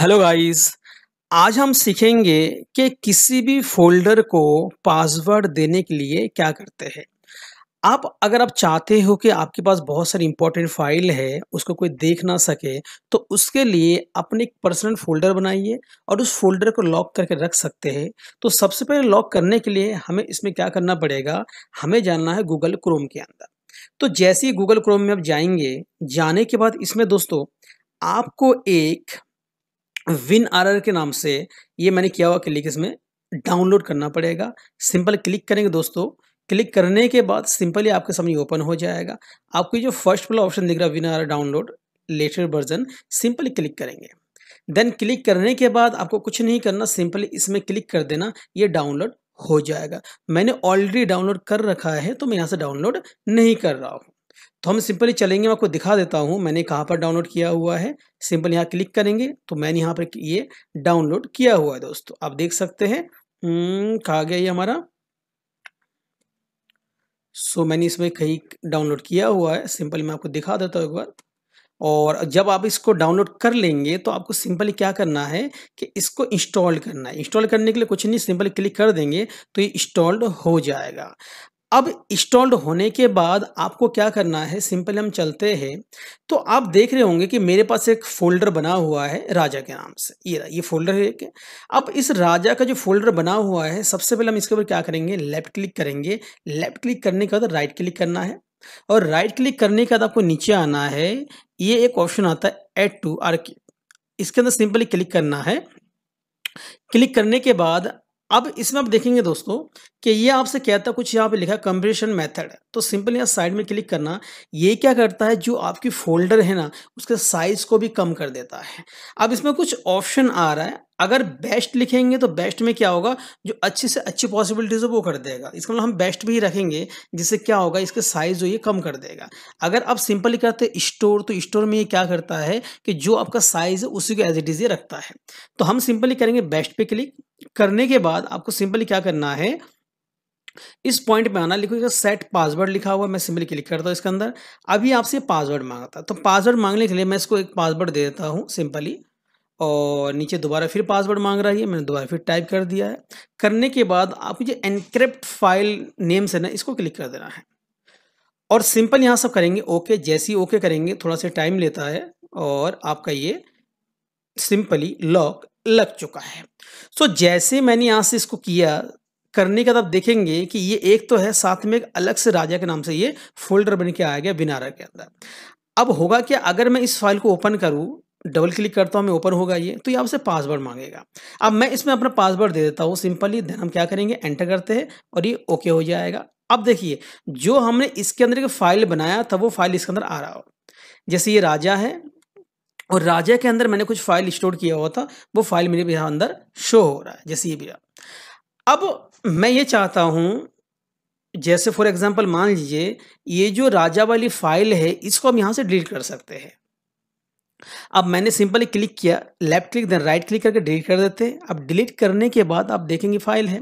hello guys आज हम सीखेंगे कि किसी भी फोल्डर को पासवर्ड देने के लिए क्या करते हैं आप अगर आप चाहते हो कि आपके पास बहुत सारी इंपॉर्टेंट फाइल है उसको कोई देख ना सके तो उसके लिए अपने एक पर्सनल फोल्डर बनाइए और उस फोल्डर को लॉक करके रख सकते हैं तो सबसे पहले लॉक करने के लिए हमें इसमें क्या करना पड़ेगा हमें जानना है गूगल क्रोम के अंदर तो जैसे ही गूगल क्रोम में आप जाएंगे जाने के बाद इसमें दोस्तों आपको एक विन आर के नाम से ये मैंने किया हुआ क्लिक इसमें डाउनलोड करना पड़ेगा सिंपल क्लिक करेंगे दोस्तों क्लिक करने के बाद सिंपली आपके सामने ओपन हो जाएगा आपको जो फर्स्ट वाला ऑप्शन दिख रहा है WinRAR download later version simply click करेंगे देन क्लिक करने के बाद आपको कुछ नहीं करना सिंपली इसमें क्लिक कर देना ये डाउनलोड हो जाएगा मैंने ऑलरेडी डाउनलोड कर रखा है तो मैं यहाँ से डाउनलोड नहीं कर रहा हूँ तो हम सिंपली चलेंगे मैं आपको दिखा देता हूँ मैंने कहाँ पर डाउनलोड किया हुआ है सिंपल यहाँ क्लिक करेंगे तो मैंने यहाँ पर ये डाउनलोड किया हुआ है दोस्तों आप देख सकते हैं हम्म, कहा गया ये हमारा सो so, मैंने इसमें कहीं डाउनलोड किया हुआ है सिंपली मैं आपको दिखा देता हूँ एक बार और जब आप इसको डाउनलोड कर लेंगे तो आपको सिंपली क्या करना है कि इसको इंस्टॉल करना है इंस्टॉल करने के लिए कुछ नहीं सिंपली क्लिक कर देंगे तो ये इंस्टॉल्ड हो जाएगा अब इंस्टॉल्ड होने के बाद आपको क्या करना है सिंपल हम चलते हैं तो आप देख रहे होंगे कि मेरे पास एक फोल्डर बना हुआ है राजा के नाम से ये ये फोल्डर है कि अब इस राजा का जो फोल्डर बना हुआ है सबसे पहले हम इसके ऊपर क्या करेंगे लेफ्ट क्लिक करेंगे लेफ्ट क्लिक करने के बाद राइट क्लिक करना है और राइट क्लिक करने के बाद आपको नीचे आना है ये एक ऑप्शन आता है एड टू आर इसके अंदर सिंपली क्लिक करना है क्लिक करने के बाद अब इसमें आप देखेंगे दोस्तों कि ये आपसे कहता है कुछ यहाँ पे लिखा कंप्रेशन मेथड तो सिंपल यहाँ साइड में क्लिक करना ये क्या करता है जो आपकी फोल्डर है ना उसके साइज़ को भी कम कर देता है अब इसमें कुछ ऑप्शन आ रहा है अगर बेस्ट लिखेंगे तो बेस्ट में क्या होगा जो अच्छे से अच्छी पॉसिबिलिटीज़ वो कर देगा इसका मतलब हम बेस्ट भी रखेंगे जिससे क्या होगा इसके साइज़ जो ये कम कर देगा अगर आप सिंपली करते स्टोर तो स्टोर में ये क्या करता है कि जो आपका साइज़ है उसी को एज इट इज़ ये रखता है तो हम सिंपली करेंगे बेस्ट पे क्लिक करने के बाद आपको सिंपली क्या करना है इस पॉइंट पे आना लिखो सेट पासवर्ड लिखा हुआ मैं सिंपली क्लिक करता हूँ इसके अंदर अभी आपसे पासवर्ड मांगता तो पासवर्ड मांगने के लिए मैं इसको एक पासवर्ड दे देता हूँ सिंपली और नीचे दोबारा फिर पासवर्ड मांग रहा है मैंने दोबारा फिर टाइप कर दिया है करने के बाद आप जो एनक्रिप्ट फाइल नेम से ना इसको क्लिक कर देना है और सिंपल यहाँ सब करेंगे ओके जैसी ओके करेंगे थोड़ा सा टाइम लेता है और आपका ये सिंपली लॉक लग चुका है सो so, जैसे मैंने यहाँ से इसको किया करने का तब देखेंगे कि ये एक तो है साथ में एक अलग से राजा के नाम से ये फोल्डर बन के आया गया बिनारा के अंदर अब होगा क्या अगर मैं इस फाइल को ओपन करूँ डबल क्लिक करता हूँ मैं ओपन होगा ये तो ये आपसे पासवर्ड मांगेगा अब मैं इसमें अपना पासवर्ड दे देता हूँ सिंपली देन हम क्या करेंगे एंटर करते हैं और ये ओके हो जाएगा अब देखिए जो हमने इसके अंदर एक फाइल बनाया था वो फाइल इसके अंदर आ रहा हो जैसे ये राजा है और राजा के अंदर मैंने कुछ फाइल स्टोर किया हुआ था वो फाइल मेरे यहाँ अंदर शो हो रहा है जैसे ये भी अब मैं ये चाहता हूँ जैसे फॉर एग्जांपल मान लीजिए ये जो राजा वाली फाइल है इसको हम यहाँ से डिलीट कर सकते हैं अब मैंने सिंपली क्लिक किया left click then right click करके डिलीट कर देते हैं अब डिलीट करने के बाद आप देखेंगे फाइल है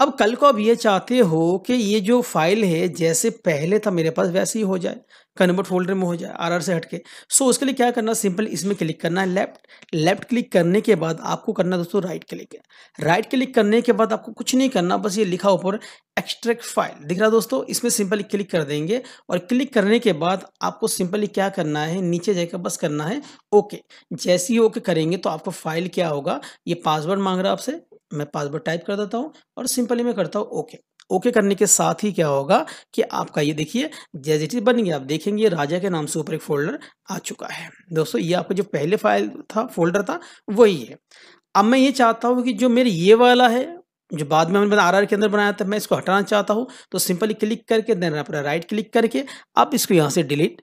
अब कल को आप ये चाहते हो कि ये जो फाइल है जैसे पहले था मेरे पास वैसे ही हो जाए कन्वर्ट फोल्डर में हो जाए आरआर से हटके सो उसके लिए क्या करना सिंपल इसमें क्लिक करना है लेफ्ट लेफ्ट क्लिक करने के बाद आपको करना दोस्तों राइट क्लिक है राइट क्लिक करने के बाद आपको कुछ नहीं करना बस ये लिखा ऊपर एक्सट्रैक्ट फाइल दिख रहा दोस्तों इसमें सिंपली क्लिक कर देंगे और क्लिक करने के बाद आपको सिंपली क्या करना है नीचे जाकर बस करना है ओके जैसे ही ओके करेंगे तो आपको फाइल क्या होगा ये पासवर्ड मांग रहा है आपसे मैं पासवर्ड टाइप कर देता हूँ और सिंपली मैं करता हूँ ओके ओके करने के साथ ही क्या होगा कि आपका ये देखिए जैज इट बन गया आप देखेंगे राजा के नाम से ऊपर एक फोल्डर आ चुका है दोस्तों ये आपका जो पहले फाइल था फोल्डर था वही है अब मैं ये चाहता हूँ कि जो मेरे ये वाला है जो बाद में हमने आर आर के अंदर बनाया था मैं इसको हटाना चाहता हूँ तो सिंपली क्लिक करके देन अपना राइट क्लिक करके आप इसको यहाँ से डिलीट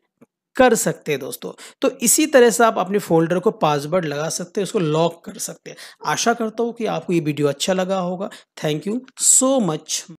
कर सकते हैं दोस्तों तो इसी तरह से आप अपने फोल्डर को पासवर्ड लगा सकते हैं उसको लॉक कर सकते हैं आशा करता हूँ कि आपको ये वीडियो अच्छा लगा होगा थैंक यू सो मच